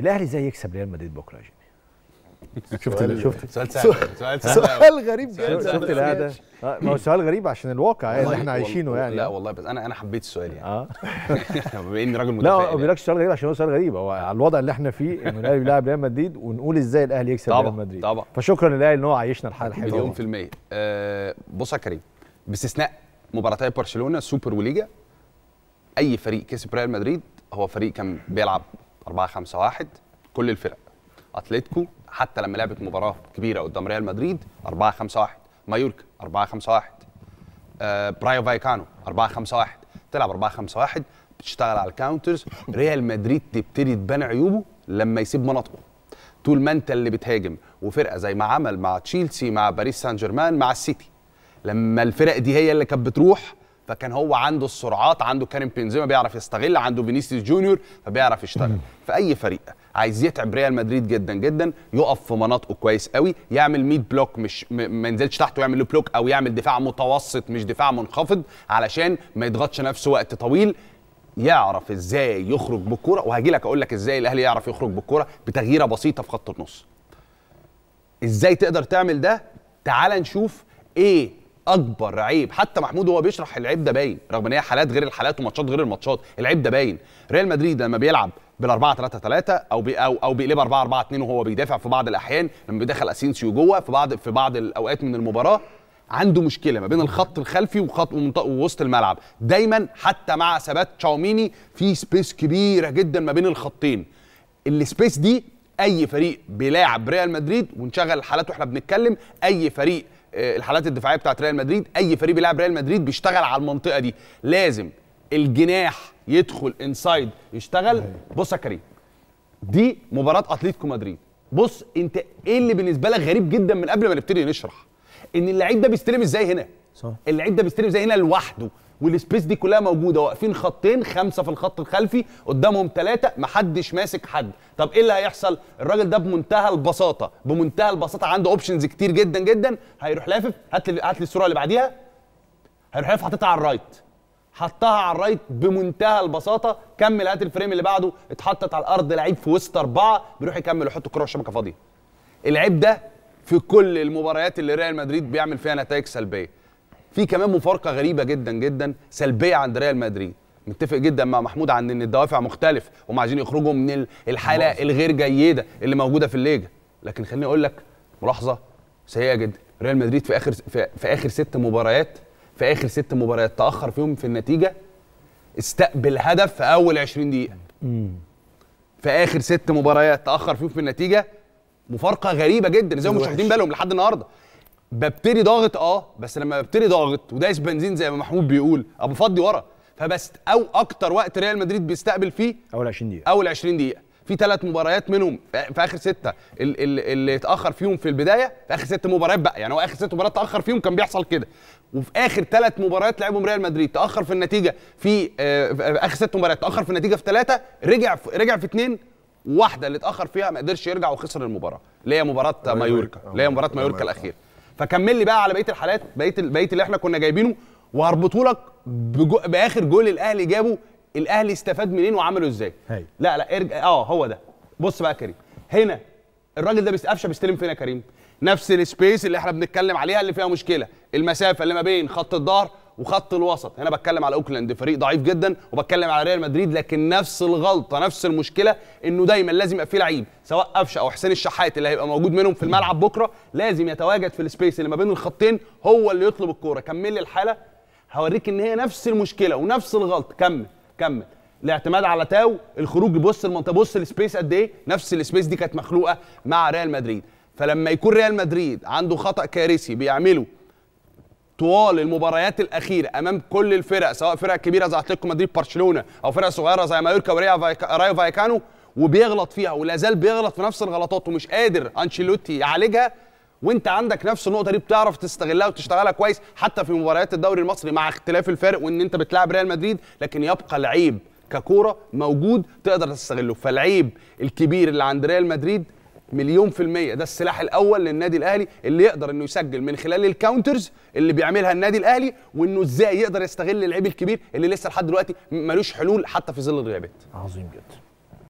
الاهلي ازاي يكسب ريال مدريد بكره يا جيمي شفت شفت سؤال سهل سؤال سهل سؤال غريب شفت القعده ما هو سؤال غريب عشان الواقع يعني اللي احنا عايشينه يعني لا والله بس انا انا حبيت السؤال يعني اه بما اني راجل متفائل لا ما يعني. بيقولكش سؤال غريب عشان هو سؤال غريب هو على الوضع اللي احنا فيه ان الاهلي بيلعب ريال مدريد ونقول ازاي الاهلي يكسب ريال مدريد طبعا فشكرا للاهلي ان هو عايشنا الحاله الحلوه مليون في المية آه، بص يا كريم باستثناء مباراتي برشلونه سوبر وليجا اي فريق كسب ريال مدريد هو فريق كان بيلعب 4 5 1 كل الفرق اتلتيكو حتى لما لعبت مباراه كبيره قدام ريال مدريد 4 5 1 مايوركا 4 5 1 برايو فايكانو 4 5 1 تلعب 4 5 1 بتشتغل على الكاونترز ريال مدريد تبتدي تبان عيوبه لما يسيب مناطقه طول ما انت اللي بتهاجم وفرقه زي ما عمل مع تشيلسي مع باريس سان جيرمان مع السيتي لما الفرق دي هي اللي كانت بتروح فكان هو عنده السرعات عنده كريم بنزيما بيعرف يستغل عنده فينيسيوس جونيور فبيعرف يشتغل في اي فريق عايز يتعب ريال مدريد جدا جدا يقف في مناطقه كويس قوي يعمل ميد بلوك مش ما ينزلش تحته يعمل له بلوك او يعمل دفاع متوسط مش دفاع منخفض علشان ما يضغطش نفسه وقت طويل يعرف ازاي يخرج بالكوره وهجي لك اقول لك ازاي الاهلي يعرف يخرج بالكوره بتغييره بسيطه في خط النص ازاي تقدر تعمل ده تعال نشوف ايه اكبر عيب حتى محمود وهو بيشرح العيب ده باين رغم ان هي حالات غير الحالات وماتشات غير الماتشات العيب ده باين ريال مدريد لما بيلعب بال 4 3 3 او بي او او بيقلب 4 4 2 وهو بيدافع في بعض الاحيان لما بيدخل اسينسيو جوه في بعض في بعض الاوقات من المباراه عنده مشكله ما بين الخط الخلفي وخط ووسط الملعب دايما حتى مع ثبات تشاوميني في سبيس كبيره جدا ما بين الخطين السبيس دي اي فريق بيلاعب ريال مدريد ونشغل الحالات واحنا بنتكلم اي فريق الحالات الدفاعيه بتاعت ريال مدريد اي فريق بيلعب ريال مدريد بيشتغل على المنطقه دي لازم الجناح يدخل انسايد يشتغل بص يا كريم دي مباراه اتلتيكو مدريد بص انت ايه اللي بالنسبه لك غريب جدا من قبل ما نبتدي نشرح ان اللعيب ده بيستلم ازاي هنا صح اللعيب ده بيستلم ازاي هنا لوحده والسبيس دي كلها موجوده واقفين خطين خمسه في الخط الخلفي قدامهم ثلاثه محدش ماسك حد طب ايه اللي هيحصل الراجل ده بمنتهى البساطه بمنتهى البساطه عنده اوبشنز كتير جدا جدا هيروح لافف هات لي هات لي الصوره اللي بعديها هيروح لافف حاططها على الرايت حطها على الرايت بمنتهى البساطه كمل هات الفريم اللي بعده اتحطت على الارض لعيب في وسط اربعه بيروح يكمل ويحط الكره الشبكه فاضيه العيب ده في كل المباريات اللي ريال مدريد بيعمل فيها نتائج سلبيه في كمان مفارقه غريبه جدا جدا سلبيه عند ريال مدريد متفق جدا مع محمود عن ان الدوافع مختلف وما عايزين يخرجوا من الحاله الغير جيده اللي موجوده في الليجا لكن خليني اقول لك ملاحظه سيئه جدا ريال مدريد في اخر في, في اخر ست مباريات في اخر ست مباريات تاخر فيهم في النتيجه استقبل هدف في اول 20 دقيقه في اخر ست مباريات تاخر فيهم في النتيجه مفارقه غريبه جدا زي ما مش واخدين بالهم لحد النهارده ببتدي ضاغط اه بس لما ببتدي ضاغط ودايس بنزين زي ما محمود بيقول ابو فضي ورا فبس او اكتر وقت ريال مدريد بيستقبل فيه اول 20 دقيقه اول 20 دقيقه في ثلاث مباريات منهم في اخر سته اللي, اللي اتاخر فيهم في البدايه في اخر ست مباريات بقى يعني هو اخر ست مباريات اتاخر فيهم كان بيحصل كده وفي اخر ثلاث مباريات لعبهم ريال مدريد تاخر في النتيجه في, آه في اخر ست مباريات تاخر في النتيجه في ثلاثه رجع في رجع في اثنين واحده اللي اتاخر فيها ما قدرش يرجع وخسر المباراه اللي هي مباراه أيوة، أيوة. مايوركا اللي هي مباراه أيوة، مايوركا الاخيره فكمل لي بقى على بقيه الحالات بقيه بقيه اللي احنا كنا جايبينه وهربطه لك باخر جول الاهلي جابه الاهلي استفاد منين وعمله ازاي هي. لا لا ارجع اه هو ده بص بقى كريم هنا الراجل ده قفشه بيستلم فين يا كريم نفس السبيس اللي احنا بنتكلم عليها اللي فيها مشكله المسافه اللي ما بين خط الظهر وخط الوسط هنا بتكلم على اوكلاند فريق ضعيف جدا وبتكلم على ريال مدريد لكن نفس الغلطه نفس المشكله انه دايما لازم يبقى في لعيب سواء قفشه او حسين الشحات اللي هيبقى موجود منهم في الملعب بكره لازم يتواجد في السبيس اللي ما بين الخطين هو اللي يطلب الكوره كمل لي الحاله هوريك ان هي نفس المشكله ونفس الغلط كمل كمل الاعتماد على تاو الخروج بص المنطقه بص السبيس قد ايه نفس السبيس دي كانت مخلوقه مع ريال مدريد فلما يكون ريال مدريد عنده خطا كارثي بيعمله طوال المباريات الاخيره امام كل الفرق سواء فرق كبيره زي اتلتيكو مدريد برشلونه او فرق صغيره زي مايوركا ورايو فايكانو وبيغلط فيها ولا زال بيغلط في نفس الغلطات ومش قادر انشيلوتي يعالجها وانت عندك نفس النقطه دي بتعرف تستغلها وتشتغلها كويس حتى في مباريات الدوري المصري مع اختلاف الفارق وان انت بتلاعب ريال مدريد لكن يبقى العيب ككوره موجود تقدر تستغله فالعيب الكبير اللي عند ريال مدريد مليون في المية ده السلاح الأول للنادي الأهلي اللي يقدر إنه يسجل من خلال الكاونترز اللي بيعملها النادي الأهلي وإنه إزاي يقدر يستغل اللعيب الكبير اللي لسه لحد دلوقتي ملوش حلول حتى في ظل الغيابات. عظيم جدا.